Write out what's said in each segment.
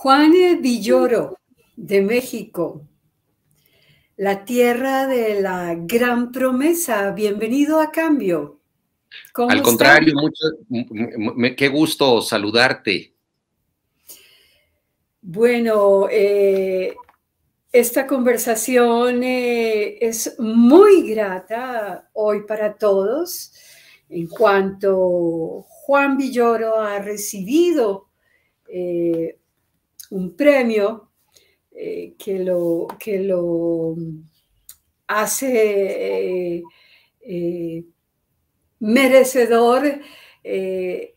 Juan Villoro, de México, la tierra de la gran promesa. Bienvenido a Cambio. Al contrario, qué gusto saludarte. Bueno, eh, esta conversación eh, es muy grata hoy para todos en cuanto Juan Villoro ha recibido eh, un premio eh, que, lo, que lo mm, hace eh, eh, merecedor de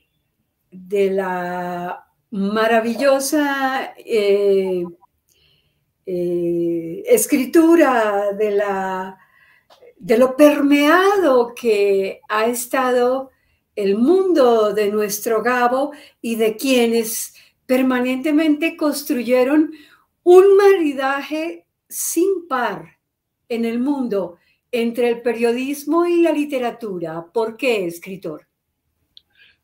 la maravillosa escritura, de, la, de lo permeado que ha estado el mundo de nuestro Gabo y de quienes permanentemente construyeron un maridaje sin par en el mundo entre el periodismo y la literatura. ¿Por qué, escritor?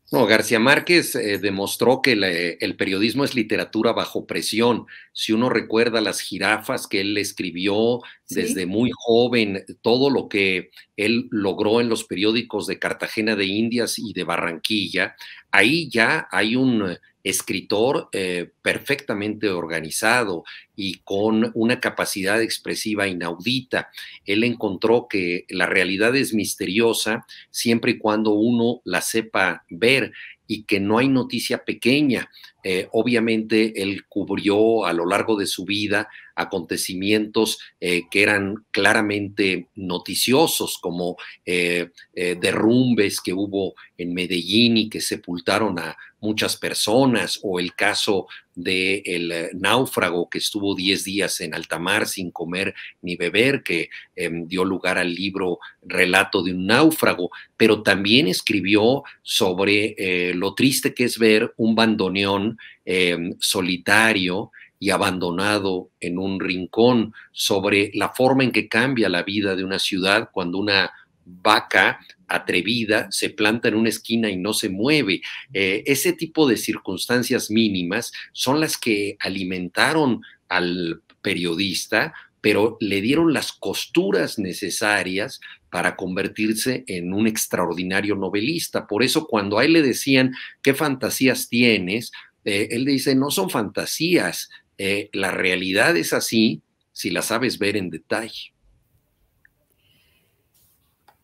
No, García Márquez eh, demostró que el periodismo es literatura bajo presión. Si uno recuerda las jirafas que él escribió desde muy joven, todo lo que él logró en los periódicos de Cartagena de Indias y de Barranquilla, ahí ya hay un escritor eh, perfectamente organizado y con una capacidad expresiva inaudita. Él encontró que la realidad es misteriosa siempre y cuando uno la sepa ver y que no hay noticia pequeña. Eh, obviamente él cubrió a lo largo de su vida acontecimientos eh, que eran claramente noticiosos, como eh, eh, derrumbes que hubo en Medellín y que sepultaron a muchas personas, o el caso del náufrago que estuvo 10 días en alta mar sin comer ni beber, que em, dio lugar al libro Relato de un náufrago, pero también escribió sobre lo triste que es ver un bandoneón em, solitario y abandonado en un rincón, sobre la forma en que cambia la vida de una ciudad cuando una vaca atrevida se planta en una esquina y no se mueve. Eh, ese tipo de circunstancias mínimas son las que alimentaron al periodista, pero le dieron las costuras necesarias para convertirse en un extraordinario novelista. Por eso cuando a él le decían, ¿qué fantasías tienes? Eh, él dice, no son fantasías, eh, la realidad es así si la sabes ver en detalle.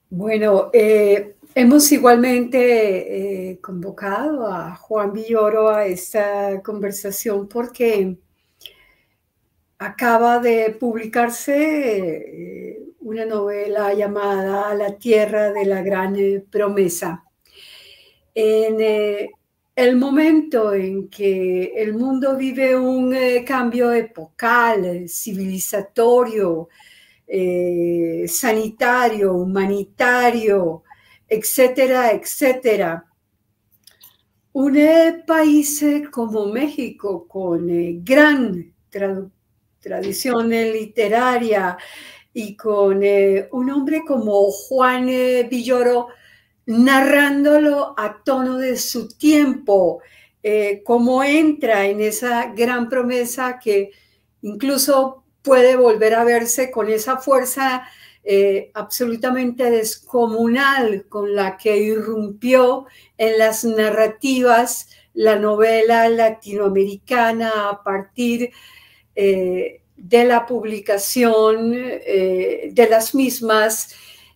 Bueno, eh, hemos igualmente eh, convocado a Juan Villoro a esta conversación porque acaba de publicarse una novela llamada La Tierra de la Gran Promesa. En el momento en que el mundo vive un eh, cambio epocal, eh, civilizatorio, eh, sanitario, humanitario, etcétera, etcétera. Un país como México, con gran tradición literaria y con un hombre como Juan Villoro, narrándolo a tono de su tiempo, eh, cómo entra en esa gran promesa que incluso puede volver a verse con esa fuerza eh, absolutamente descomunal con la que irrumpió en las narrativas la novela latinoamericana a partir eh, de la publicación de las mismas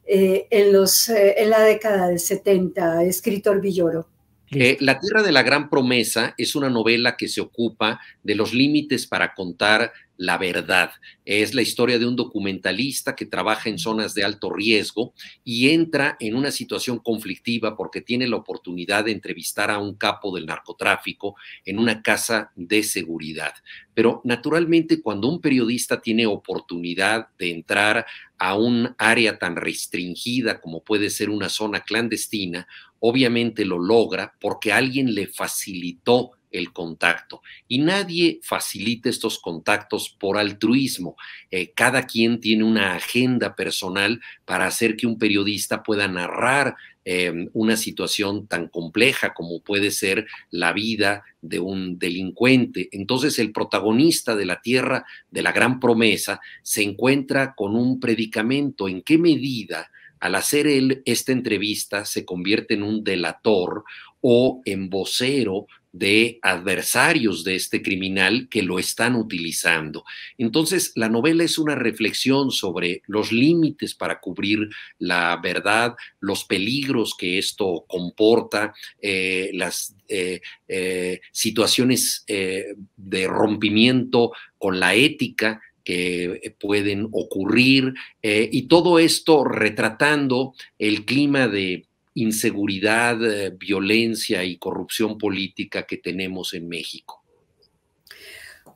eh, en, los, eh, en la década del 70, escritor Villoro. Eh, la Tierra de la Gran Promesa es una novela que se ocupa de los límites para contar la Verdad. Es la historia de un documentalista que trabaja en zonas de alto riesgo y entra en una situación conflictiva porque tiene la oportunidad de entrevistar a un capo del narcotráfico en una casa de seguridad. Pero naturalmente cuando un periodista tiene oportunidad de entrar a un área tan restringida como puede ser una zona clandestina, obviamente lo logra porque alguien le facilitó el contacto. Y nadie facilita estos contactos por altruismo. Eh, cada quien tiene una agenda personal para hacer que un periodista pueda narrar eh, una situación tan compleja como puede ser la vida de un delincuente. Entonces el protagonista de la tierra de la gran promesa se encuentra con un predicamento. ¿En qué medida? al hacer él esta entrevista se convierte en un delator o en vocero de adversarios de este criminal que lo están utilizando. Entonces, la novela es una reflexión sobre los límites para cubrir la verdad, los peligros que esto comporta, eh, las eh, eh, situaciones de rompimiento con la ética que pueden ocurrir y todo esto retratando el clima de inseguridad, eh, violencia y corrupción política que tenemos en México.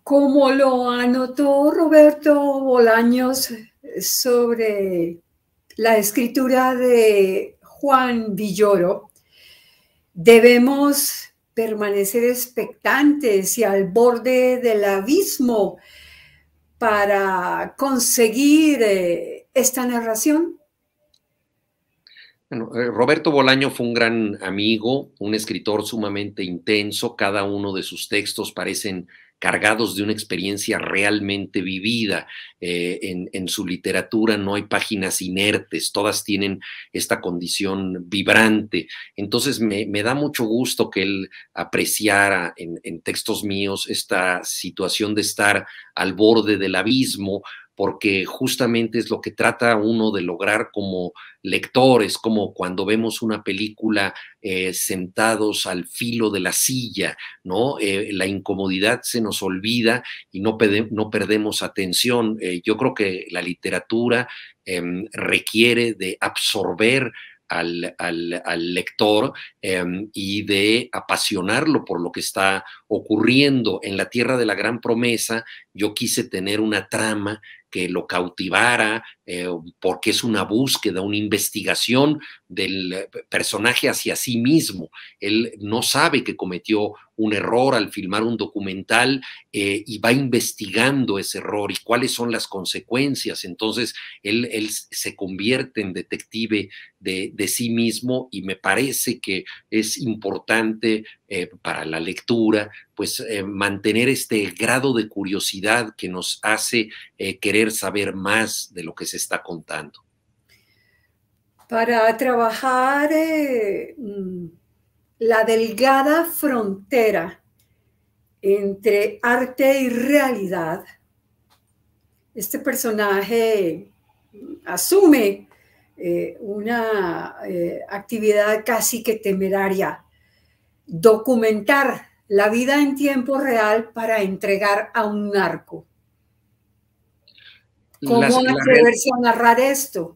Como lo anotó Roberto Bolaños eh, sobre la escritura de Juan Villoro, debemos permanecer expectantes y al borde del abismo para conseguir eh, esta narración eh, Roberto Bolaño fue un gran amigo, un escritor sumamente intenso, cada uno de sus textos parecen cargados de una experiencia realmente vivida. Eh, en, su literatura no hay páginas inertes, todas tienen esta condición vibrante. Entonces me, da mucho gusto que él apreciara en, textos míos esta situación de estar al borde del abismo porque justamente es lo que trata uno de lograr como lectores, como cuando vemos una película eh, sentados al filo de la silla, ¿no? Eh, la incomodidad se nos olvida y no, no perdemos atención. Eh, yo creo que la literatura em, requiere de absorber al, lector em, y de apasionarlo por lo que está ocurriendo. En la Tierra de la Gran Promesa yo quise tener una trama que lo cautivara, eh, porque es una búsqueda, una investigación del eh, personaje hacia sí mismo. Él no sabe que cometió un error al filmar un documental eh, y va investigando ese error y cuáles son las consecuencias. Entonces, él, se convierte en detective de, sí mismo y me parece que es importante para la lectura pues, eh, mantener este grado de curiosidad que nos hace eh, querer saber más de lo que se está contando? Para trabajar eh, mm, la delgada frontera entre arte y realidad, este personaje asume una actividad casi que temeraria, documentar la vida en tiempo real para entregar a un narco. ¿Cómo atreverse a narrar esto?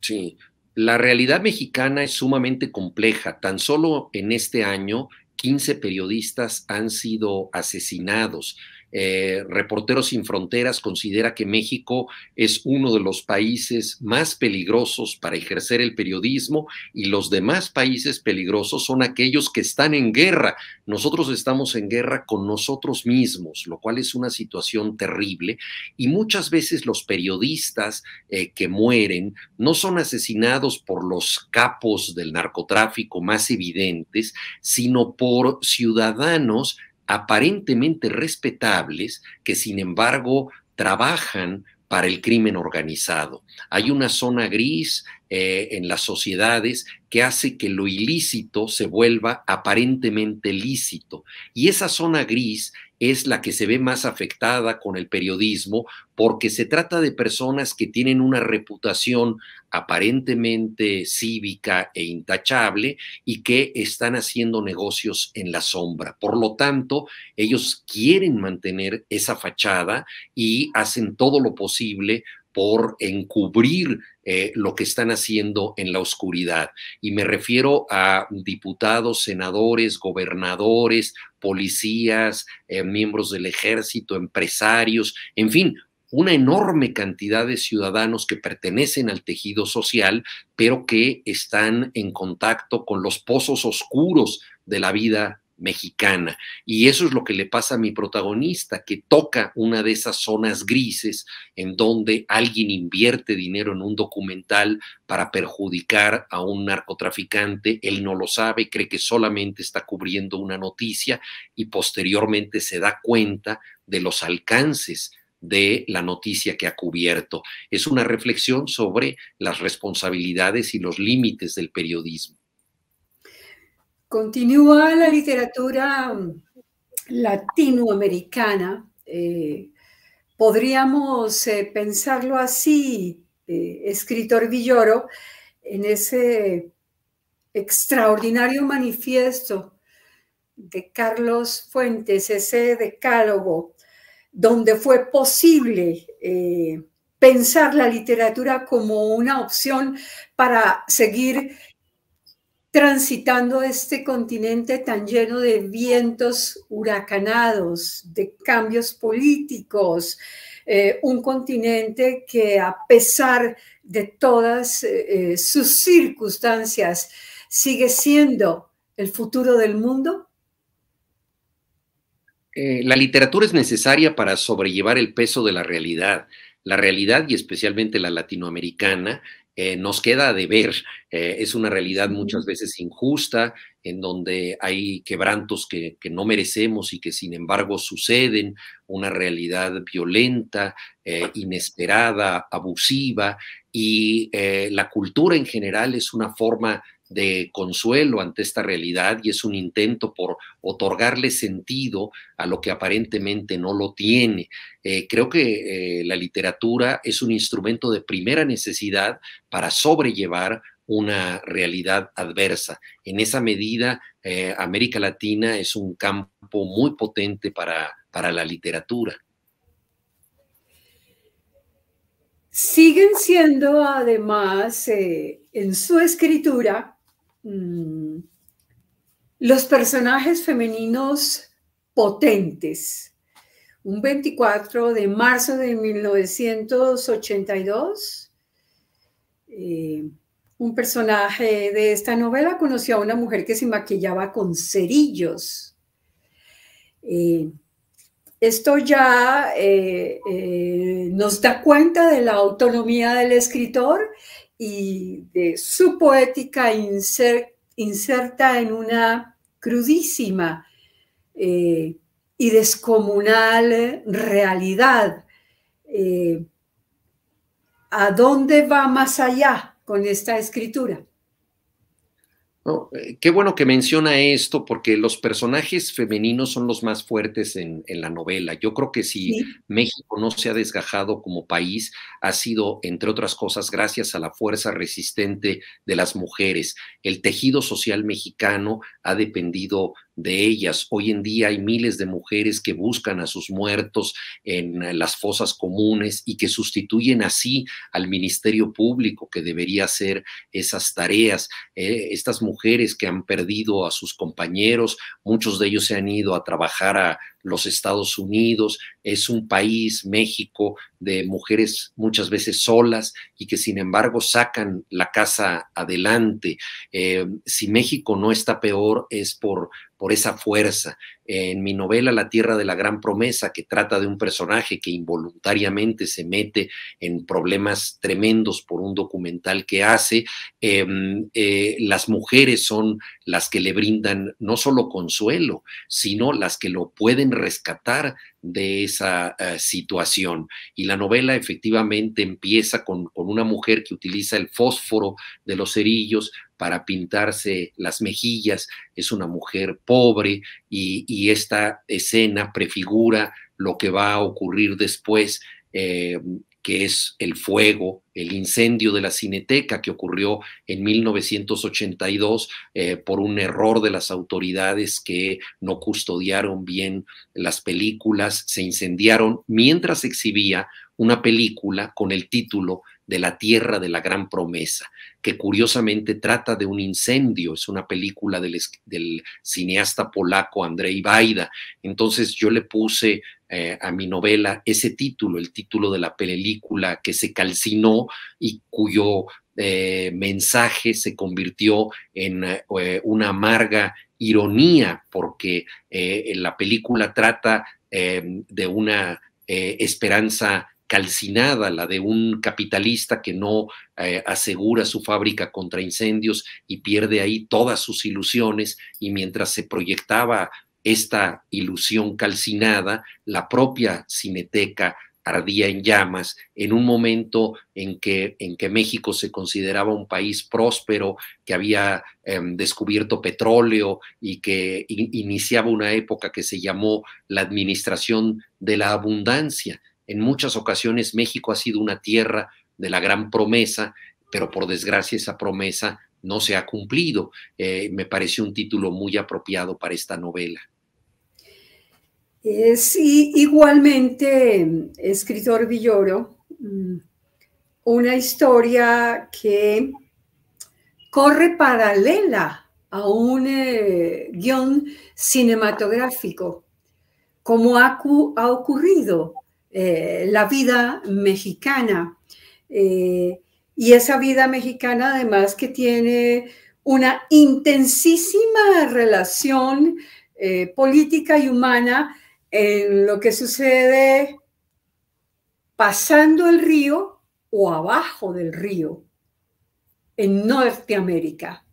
Sí, la realidad mexicana es sumamente compleja. Tan solo en este año, 15 periodistas han sido asesinados. Eh, Reporteros Sin Fronteras considera que México es uno de los países más peligrosos para ejercer el periodismo y los demás países peligrosos son aquellos que están en guerra. Nosotros estamos en guerra con nosotros mismos, lo cual es una situación terrible y muchas veces los periodistas eh, que mueren no son asesinados por los capos del narcotráfico más evidentes, sino por ciudadanos aparentemente respetables que sin embargo trabajan para el crimen organizado. Hay una zona gris eh, en las sociedades que hace que lo ilícito se vuelva aparentemente lícito. Y esa zona gris es la que se ve más afectada con el periodismo porque se trata de personas que tienen una reputación aparentemente cívica e intachable y que están haciendo negocios en la sombra. Por lo tanto, ellos quieren mantener esa fachada y hacen todo lo posible por encubrir eh, lo que están haciendo en la oscuridad. Y me refiero a diputados, senadores, gobernadores, policías, eh, miembros del ejército, empresarios, en fin, una enorme cantidad de ciudadanos que pertenecen al tejido social, pero que están en contacto con los pozos oscuros de la vida mexicana. Y eso es lo que le pasa a mi protagonista, que toca una de esas zonas grises en donde alguien invierte dinero en un documental para perjudicar a un narcotraficante, él no lo sabe, cree que solamente está cubriendo una noticia y posteriormente se da cuenta de los alcances de la noticia que ha cubierto. Es una reflexión sobre las responsabilidades y los límites del periodismo. Continúa la literatura mm, latinoamericana. Eh, podríamos eh, pensarlo así, eh, escritor Villoro, en ese extraordinario manifiesto de Carlos Fuentes, ese decálogo, donde fue posible pensar la literatura como una opción para seguir transitando este continente tan lleno de vientos huracanados, de cambios políticos, eh, un continente que a pesar de todas eh, eh, sus circunstancias sigue siendo el futuro del mundo? la literatura es necesaria para sobrellevar el peso de la realidad, la realidad y especialmente la latinoamericana, eh, nos queda de ver. Eh, es una realidad muchas veces injusta, en donde hay quebrantos que, no merecemos y que sin embargo suceden, una realidad violenta, eh, inesperada, abusiva, y la cultura en general es una forma de consuelo ante esta realidad y es un intento por otorgarle sentido a lo que aparentemente no lo tiene. Eh, creo que eh, la literatura es un instrumento de primera necesidad para sobrellevar una realidad adversa. En esa medida, eh, América Latina es un campo muy potente para, para la literatura. Siguen siendo además en su escritura Mm, los personajes femeninos potentes. Un 24 de marzo de 1982, eh, un personaje de esta novela conoció a una mujer que se maquillaba con cerillos. Eh, esto ya eh, nos da cuenta de la autonomía del escritor y de su poética inserta en una crudísima eh, y descomunal realidad. Eh, ¿A dónde va más allá con esta escritura? Oh, eh, qué bueno que menciona esto, porque los personajes femeninos son los más fuertes en, la novela. Yo creo que si México no se ha desgajado como país, ha sido, entre otras cosas, gracias a la fuerza resistente de las mujeres. El tejido social mexicano ha dependido de ellas. Hoy en día hay miles de mujeres que buscan a sus muertos en eh, las fosas comunes y que sustituyen así al Ministerio Público que debería hacer esas tareas. Eh, estas mujeres que han perdido a sus compañeros, muchos de ellos se han ido a trabajar a los Estados Unidos, es un país, México, de mujeres muchas veces solas y que sin embargo sacan la casa adelante. Eh, si México no está peor es por por esa fuerza. En mi novela La Tierra de la Gran Promesa, que trata de un personaje que involuntariamente se mete en problemas tremendos por un documental que hace, em, eh, las mujeres son las que le brindan no solo consuelo, sino las que lo pueden rescatar de esa eh, situación. Y la novela efectivamente empieza con, con una mujer que utiliza el fósforo de los cerillos para pintarse las mejillas, es una mujer pobre y, esta escena prefigura lo que va a ocurrir después. Eh, que es el fuego, el incendio de la cineteca que ocurrió en 1982 eh, por un error de las autoridades que no custodiaron bien las películas, se incendiaron mientras exhibía una película con el título de la tierra de la gran promesa, que curiosamente trata de un incendio, es una película del, cineasta polaco Andrei Baida. Entonces yo le puse eh, a mi novela ese título, el título de la película que se calcinó y cuyo eh, mensaje se convirtió en eh, una amarga ironía, porque la película trata de una esperanza calcinada, la de un capitalista que no eh, asegura su fábrica contra incendios y pierde ahí todas sus ilusiones y mientras se proyectaba esta ilusión calcinada, la propia cineteca ardía en llamas, en un momento en que, en que México se consideraba un país próspero, que había em, descubierto petróleo y que iniciaba una época que se llamó la administración de la abundancia. En muchas ocasiones México ha sido una tierra de la gran promesa, pero por desgracia esa promesa no se ha cumplido. Eh, me pareció un título muy apropiado para esta novela. Eh, sí, igualmente, escritor Villoro, mm, una historia que corre paralela a un eh, guión cinematográfico, como ha ocurrido eh, la vida mexicana. Eh, y esa vida mexicana además que tiene una intensísima relación eh, política y humana en lo que sucede pasando el río o abajo del río en Norteamérica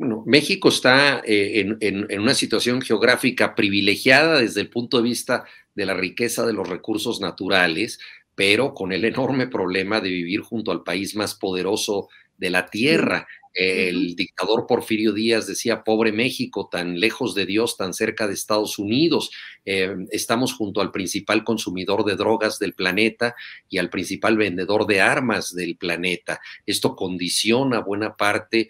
bueno, México está eh, en, una situación geográfica privilegiada desde el punto de vista de la riqueza de los recursos naturales, pero con el enorme problema de vivir junto al país más poderoso de la Tierra. El dictador Porfirio Díaz decía, pobre México, tan lejos de Dios, tan cerca de Estados Unidos. Em, estamos junto al principal consumidor de drogas del planeta y al principal vendedor de armas del planeta. Esto condiciona buena parte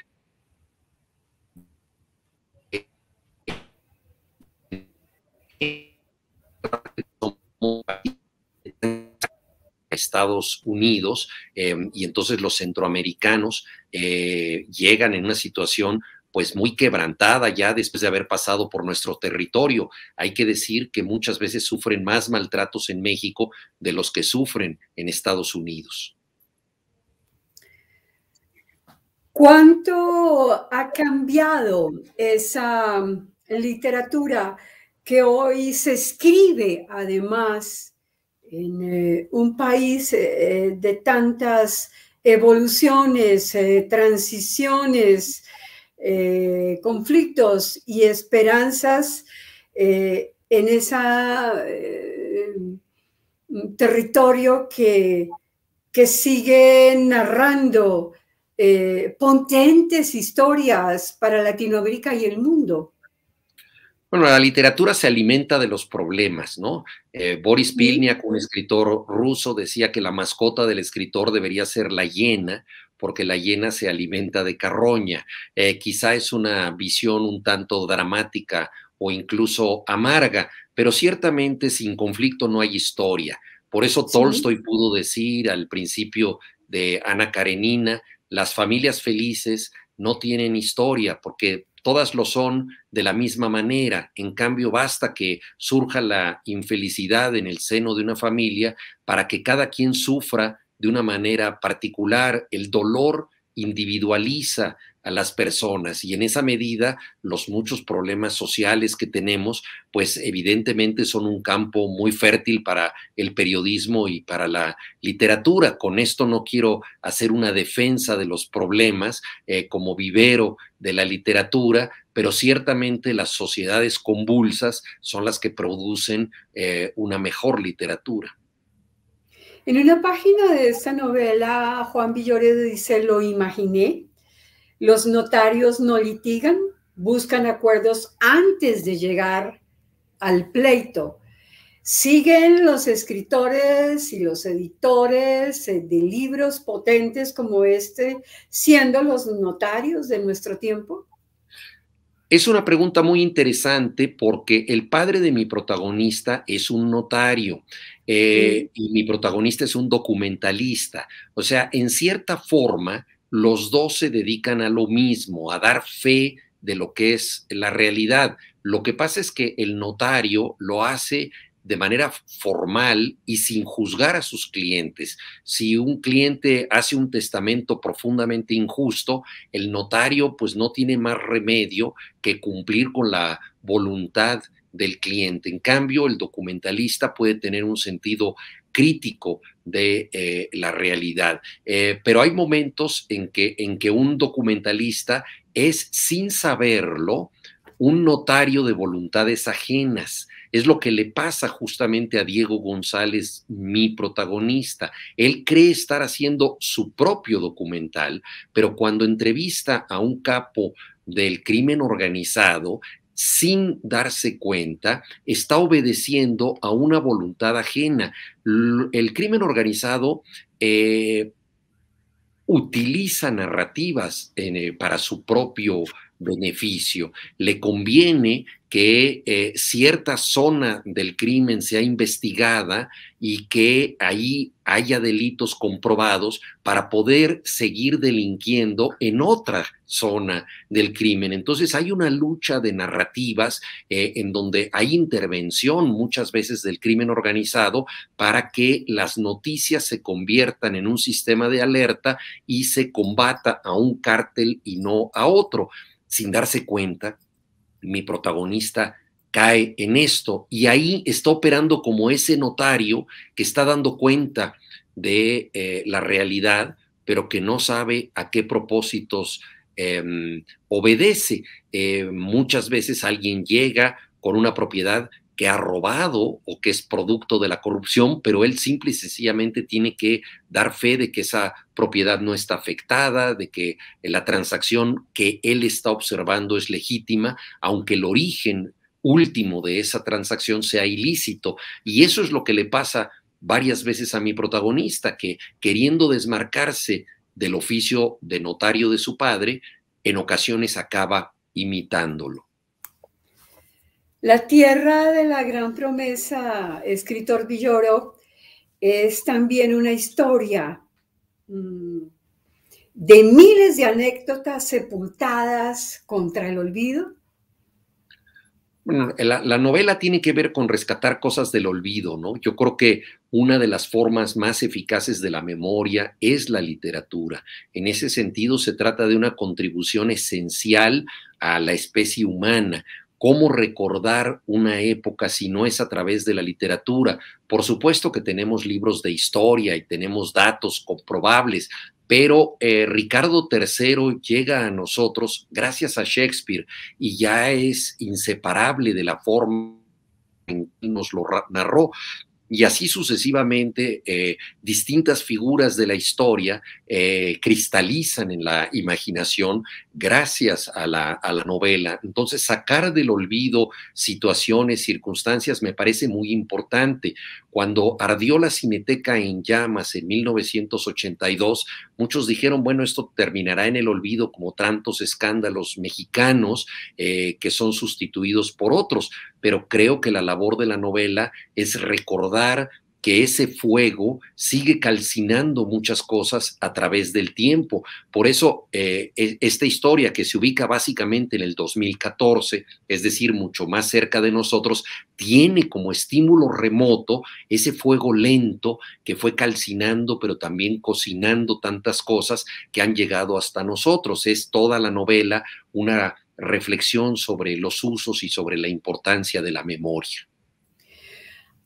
Estados Unidos eh, y entonces los centroamericanos eh, llegan en una situación pues muy quebrantada ya después de haber pasado por nuestro territorio. Hay que decir que muchas veces sufren más maltratos en México de los que sufren en Estados Unidos. ¿Cuánto ha cambiado esa literatura que hoy se escribe además en eh, un país eh, de tantas evoluciones, eh, transiciones, conflictos y esperanzas en ese territorio que, que, sigue narrando potentes historias para Latinoamérica y el mundo. Bueno, la literatura se alimenta de los problemas, ¿no? Eh, Boris Pilniak, un escritor ruso, decía que la mascota del escritor debería ser la hiena, porque la hiena se alimenta de carroña. Eh, quizá es una visión un tanto dramática o incluso amarga, pero ciertamente sin conflicto no hay historia. Por eso Tolstoy pudo decir al principio de Ana Karenina, las familias felices no tienen historia porque todas lo son de la misma manera. En cambio, basta que surja la infelicidad en el seno de una familia para que cada quien sufra de una manera particular. El dolor individualiza a las personas y en esa medida los muchos problemas sociales que tenemos, pues evidentemente son un campo muy fértil para el periodismo y para la literatura. Con esto no quiero hacer una defensa de los problemas eh, como vivero de la literatura, pero ciertamente las sociedades convulsas son las que producen eh, una mejor literatura. En una página de esta novela, Juan Villoredo dice, lo imaginé, los notarios no litigan, buscan acuerdos antes de llegar al pleito. Siguen los escritores y los editores eh, de libros potentes como este, siendo los notarios de nuestro tiempo. Es una pregunta muy interesante porque el padre de mi protagonista es un notario eh, y mi protagonista es un documentalista. O sea, en cierta forma, los dos se dedican a lo mismo, a dar fe de lo que es la realidad. Lo que pasa es que el notario lo hace de manera formal y sin juzgar a sus clientes. Si un cliente hace un testamento profundamente injusto, el notario pues no tiene más remedio que cumplir con la voluntad del cliente. En cambio, el documentalista puede tener un sentido crítico de eh, la realidad. Eh, pero hay momentos en que, en que un documentalista es, sin saberlo, un notario de voluntades ajenas. Es lo que le pasa justamente a Diego González, mi protagonista. Él cree estar haciendo su propio documental, pero cuando entrevista a un capo del crimen organizado, sin darse cuenta, está obedeciendo a una voluntad ajena. El crimen organizado eh, utiliza narrativas eh, para su propio beneficio. Le conviene que eh, cierta zona del crimen sea investigada y que ahí haya delitos comprobados para poder seguir delinquiendo en otra zona del crimen. Entonces hay una lucha de narrativas eh, en donde hay intervención muchas veces del crimen organizado para que las noticias se conviertan en un sistema de alerta y se combata a un cártel y no a otro sin darse cuenta, mi protagonista cae en esto y ahí está operando como ese notario que está dando cuenta de eh, la realidad, pero que no sabe a qué propósitos em, obedece. Eh, muchas veces alguien llega con una propiedad que ha robado o que es producto de la corrupción, pero él simple y sencillamente tiene que dar fe de que esa propiedad no está afectada, de que la transacción que él está observando es legítima, aunque el origen último de esa transacción sea ilícito. Y eso es lo que le pasa varias veces a mi protagonista, que queriendo desmarcarse del oficio de notario de su padre, en ocasiones acaba imitándolo. La tierra de la gran promesa, escritor Villoro, es también una historia mm, de miles de anécdotas sepultadas contra el olvido. Bueno, la, la, novela tiene que ver con rescatar cosas del olvido, ¿no? Yo creo que una de las formas más eficaces de la memoria es la literatura. En ese sentido, se trata de una contribución esencial a la especie humana, ¿Cómo recordar una época si no es a través de la literatura? Por supuesto que tenemos libros de historia y tenemos datos comprobables, pero eh, Ricardo III llega a nosotros gracias a Shakespeare y ya es inseparable de la forma en que nos lo narró y así sucesivamente eh, distintas figuras de la historia eh, cristalizan en la imaginación gracias a la, a la, novela. Entonces, sacar del olvido situaciones, circunstancias, me parece muy importante. Cuando ardió la Cineteca en llamas en 1982, muchos dijeron, bueno, esto terminará en el olvido como tantos escándalos mexicanos eh, que son sustituidos por otros, pero creo que la labor de la novela es recordar, que ese fuego sigue calcinando muchas cosas a través del tiempo. Por eso, eh, e, esta historia que se ubica básicamente en el 2014, es decir, mucho más cerca de nosotros, tiene como estímulo remoto ese fuego lento que fue calcinando, pero también cocinando tantas cosas que han llegado hasta nosotros. Es toda la novela una reflexión sobre los usos y sobre la importancia de la memoria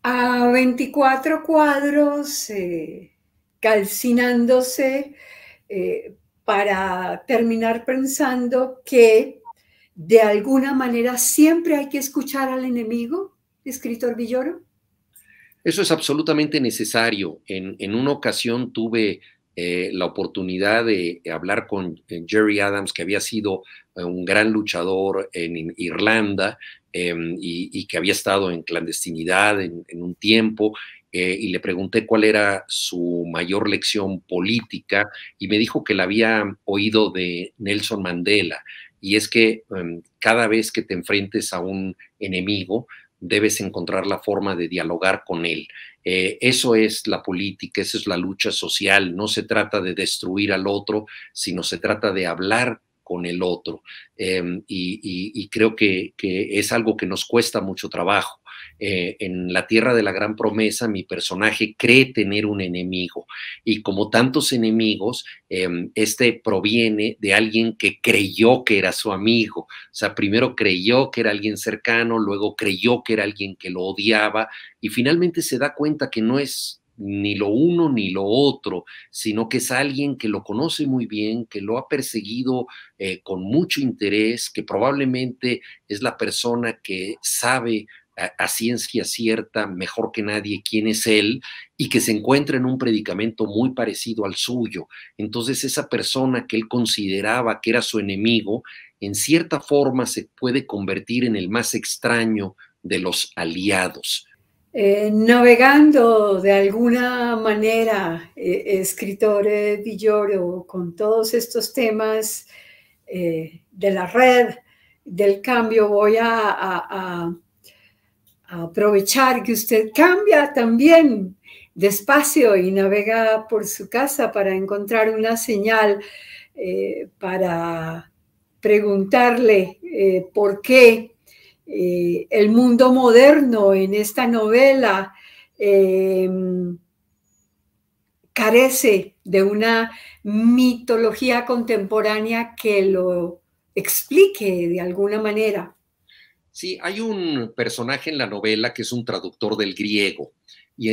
a 24 cuadros, eh, calcinándose eh, para terminar pensando que de alguna manera siempre hay que escuchar al enemigo, escritor Villoro? Eso es absolutamente necesario. En, una ocasión tuve eh, la oportunidad de hablar con Jerry Adams, que había sido un gran luchador en Irlanda Em, y, que había estado en clandestinidad en, un tiempo, eh, y le pregunté cuál era su mayor lección política y me dijo que la había oído de Nelson Mandela. Y es que em, cada vez que te enfrentes a un enemigo, debes encontrar la forma de dialogar con él. Eh, eso es la política, esa es la lucha social. No se trata de destruir al otro, sino se trata de hablar con el otro. Em, y, creo que, es algo que nos cuesta mucho trabajo. Eh, en la tierra de la gran promesa, mi personaje cree tener un enemigo. Y como tantos enemigos, em, este proviene de alguien que creyó que era su amigo. O sea, primero creyó que era alguien cercano, luego creyó que era alguien que lo odiaba y finalmente se da cuenta que no es ni lo uno ni lo otro, sino que es alguien que lo conoce muy bien, que lo ha perseguido eh, con mucho interés, que probablemente es la persona que sabe a, ciencia cierta, mejor que nadie, quién es él, y que se encuentra en un predicamento muy parecido al suyo. Entonces esa persona que él consideraba que era su enemigo, en cierta forma se puede convertir en el más extraño de los aliados. Eh, navegando de alguna manera, eh, escritor Villoro, con todos estos temas eh, de la red, del cambio, voy a, aprovechar que usted cambia también despacio y navega por su casa para encontrar una señal para preguntarle por qué eh, el mundo moderno en esta novela eh, carece de una mitología contemporánea que lo explique de alguna manera. Sí, hay un personaje en la novela que es un traductor del griego y,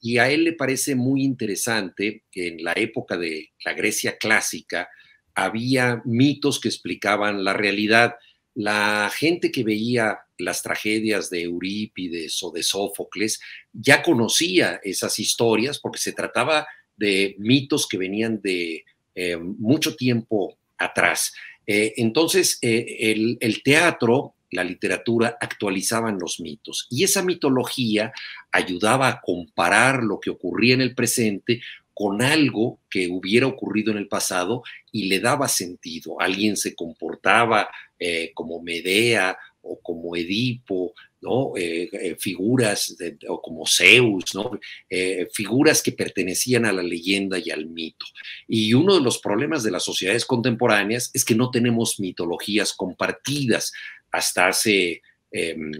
y a él le parece muy interesante que en la época de la Grecia clásica había mitos que explicaban la realidad la gente que veía las tragedias de Eurípides o de Sófocles ya conocía esas historias porque se trataba de mitos que venían de eh, mucho tiempo atrás. Eh, entonces, eh, el, el teatro, la literatura actualizaban los mitos y esa mitología ayudaba a comparar lo que ocurría en el presente con algo que hubiera ocurrido en el pasado y le daba sentido. Alguien se comportaba eh, como Medea o como Edipo, ¿no? Eh, eh, figuras o como Zeus, ¿no? figuras que pertenecían a la leyenda y al mito. Y uno de los problemas de las sociedades contemporáneas es que no tenemos mitologías compartidas. Hasta hace em,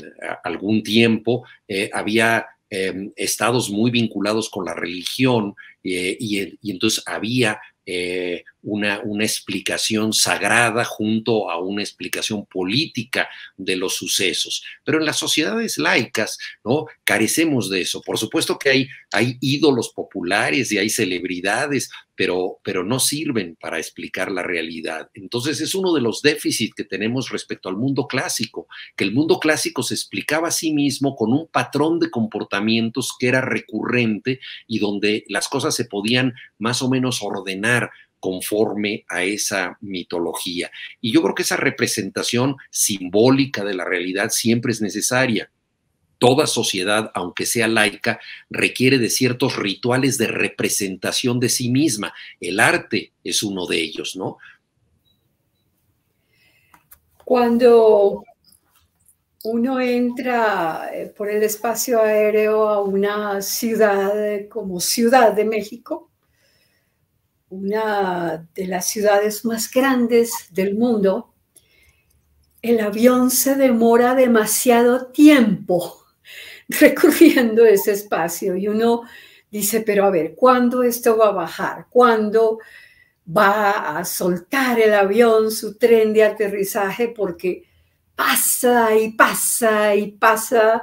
algún tiempo había em, estados muy vinculados con la religión eh, y, entonces había eh, una, explicación sagrada junto a una explicación política de los sucesos. Pero en las sociedades laicas, ¿no? Carecemos de eso. Por supuesto que hay, hay ídolos populares y hay celebridades, pero, pero no sirven para explicar la realidad. Entonces es uno de los déficits que tenemos respecto al mundo clásico, que el mundo clásico se explicaba a sí mismo con un patrón de comportamientos que era recurrente y donde las cosas se podían más o menos ordenar conforme a esa mitología. Y yo creo que esa representación simbólica de la realidad siempre es necesaria. Toda sociedad, aunque sea laica, requiere de ciertos rituales de representación de sí misma. El arte es uno de ellos, ¿no? Cuando uno entra eh, por el espacio aéreo a una ciudad eh, como Ciudad de México, una de las ciudades más grandes del mundo, el avión se demora demasiado tiempo recorriendo ese espacio y uno dice, pero a ver, ¿cuándo esto va a bajar? ¿Cuándo va a soltar el avión su tren de aterrizaje? Porque pasa y pasa y pasa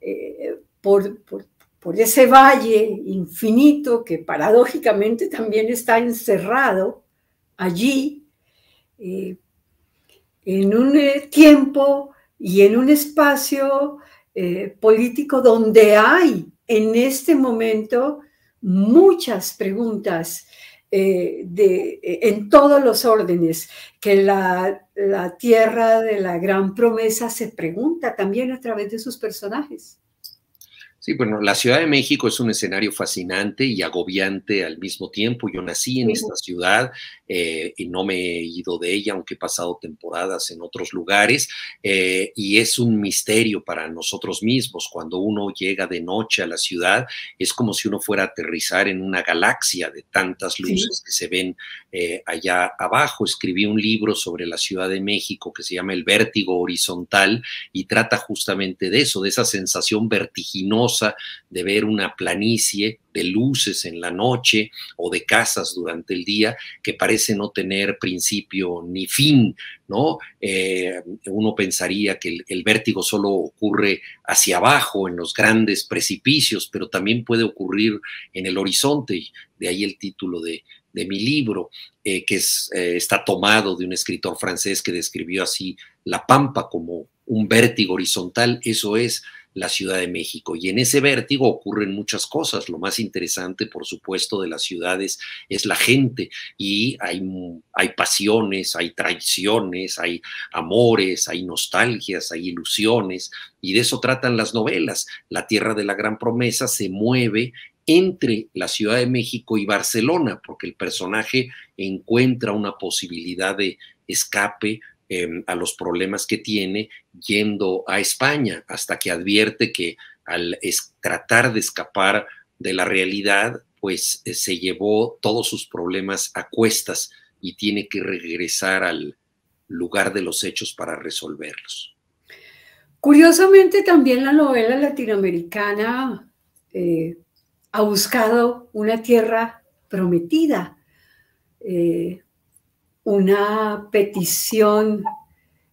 eh, por, por por ese valle infinito que paradójicamente también está encerrado allí, eh, en un eh, tiempo y en un espacio eh, político donde hay en este momento muchas preguntas de, en todos los órdenes, que la tierra de la gran promesa se pregunta también a través de sus personajes. Sí, bueno, la Ciudad de México es un escenario fascinante y agobiante al mismo tiempo. Yo nací en esta ciudad eh, y no me he ido de ella, aunque he pasado temporadas en otros lugares, eh, y es un misterio para nosotros mismos. Cuando uno llega de noche a la ciudad, es como si uno fuera a aterrizar en una galaxia de tantas luces que se ven eh, allá abajo. Escribí un libro sobre la Ciudad de México que se llama El Vértigo Horizontal y trata justamente de eso, de esa sensación vertiginosa de ver una planicie de luces en la noche o de casas durante el día que parece no tener principio ni fin, ¿no? Eh, uno pensaría que el, vértigo solo ocurre hacia abajo, en los grandes precipicios, pero también puede ocurrir en el horizonte, de ahí el título de, mi libro, eh, que es, eh, está tomado de un escritor francés que describió así la pampa como un vértigo horizontal, eso es la Ciudad de México. Y en ese vértigo ocurren muchas cosas. Lo más interesante, por supuesto, de las ciudades es la gente. Y hay, hay pasiones, hay traiciones, hay amores, hay nostalgias, hay ilusiones. Y de eso tratan las novelas. La Tierra de la Gran Promesa se mueve entre la Ciudad de México y Barcelona, porque el personaje encuentra una posibilidad de escape Em, a los problemas que tiene yendo a España, hasta que advierte que al tratar de escapar de la realidad, pues eh, se llevó todos sus problemas a cuestas y tiene que regresar al lugar de los hechos para resolverlos. Curiosamente también la novela latinoamericana eh, ha buscado una tierra prometida. Eh, una petición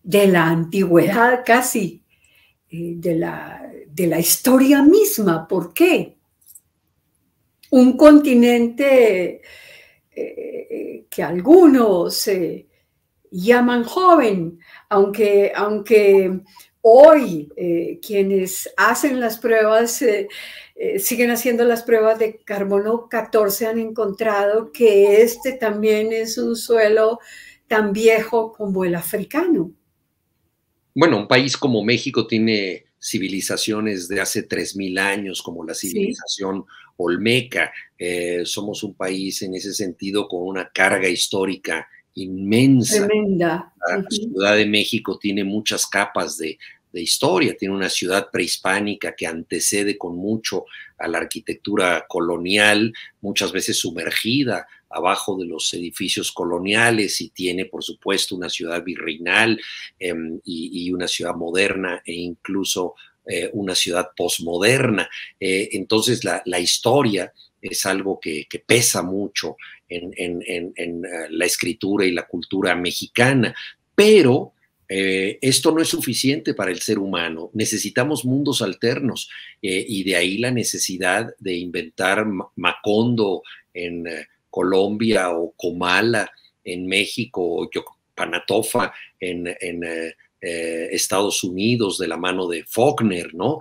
de la antigüedad casi, eh, de la, de la historia misma. ¿Por qué? Un continente eh, eh, que algunos llaman joven, aunque, aunque Hoy eh, quienes hacen las pruebas, eh, eh, siguen haciendo las pruebas de carbono 14, han encontrado que este también es un suelo tan viejo como el africano. Bueno, un país como México tiene civilizaciones de hace 3.000 años, como la civilización olmeca. somos un país en ese sentido con una carga histórica inmensa. Tremenda. La Ciudad de México tiene muchas capas de, historia, tiene una ciudad prehispánica que antecede con mucho a la arquitectura colonial, muchas veces sumergida abajo de los edificios coloniales y tiene, por supuesto, una ciudad virreinal em, y, una ciudad moderna e incluso eh, una ciudad posmoderna. Eh, entonces, la, la historia es algo que, pesa mucho en, eh, la escritura y la cultura mexicana, pero eh, esto no es suficiente para el ser humano. Necesitamos mundos alternos eh, y de ahí la necesidad de inventar Macondo en Colombia o Comala en México o Panatofa en, Estados Unidos de la mano de Faulkner, ¿no?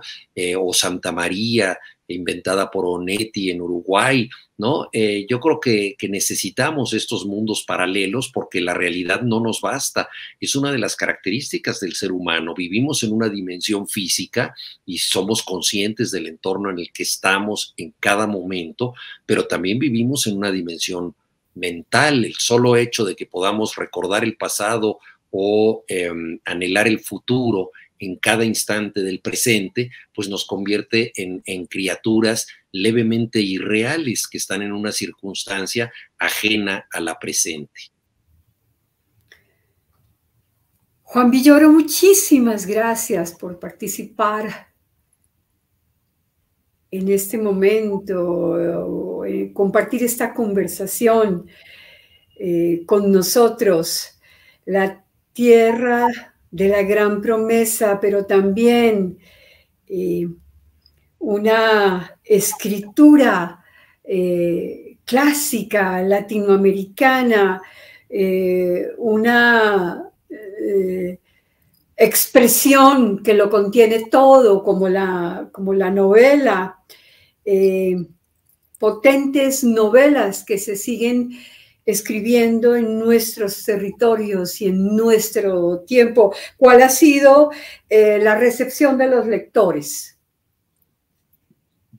o Santa María inventada por Onetti en Uruguay, ¿no? Eh, yo creo que, necesitamos estos mundos paralelos porque la realidad no nos basta. Es una de las características del ser humano. Vivimos en una dimensión física y somos conscientes del entorno en el que estamos en cada momento, pero también vivimos en una dimensión mental. El solo hecho de que podamos recordar el pasado o em, anhelar el futuro en cada instante del presente, pues nos convierte en, criaturas levemente irreales que están en una circunstancia ajena a la presente. Juan Villoro, muchísimas gracias por participar en este momento, eh, eh, compartir esta conversación eh, con nosotros. La tierra de la gran promesa, pero también eh, una escritura eh, clásica latinoamericana, eh, una expresión que lo contiene todo, como la, como la novela, potentes novelas que se siguen escribiendo en nuestros territorios y en nuestro tiempo. ¿Cuál ha sido eh, la recepción de los lectores?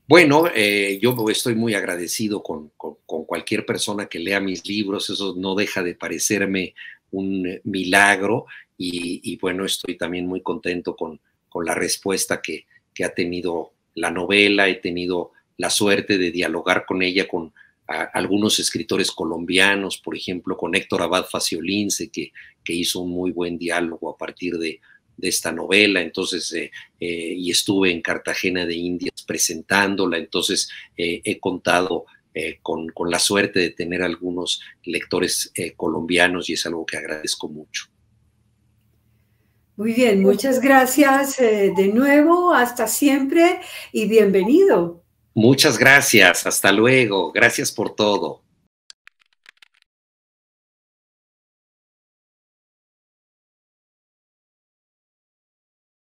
Bueno, eh, yo estoy muy agradecido con, cualquier persona que lea mis libros, eso no deja de parecerme un milagro y, bueno, estoy también muy contento con, la respuesta que, que ha tenido la novela, he tenido la suerte de dialogar con ella con algunos escritores colombianos, por ejemplo, con Héctor Abad Faciolince, que, que hizo un muy buen diálogo a partir de, esta novela, entonces, eh, eh, y estuve en Cartagena de Indias presentándola, entonces eh, he contado con, con, la suerte de tener algunos lectores colombianos y es algo que agradezco mucho. Muy bien, muchas gracias de nuevo, hasta siempre y bienvenido. Muchas gracias, hasta luego, gracias por todo.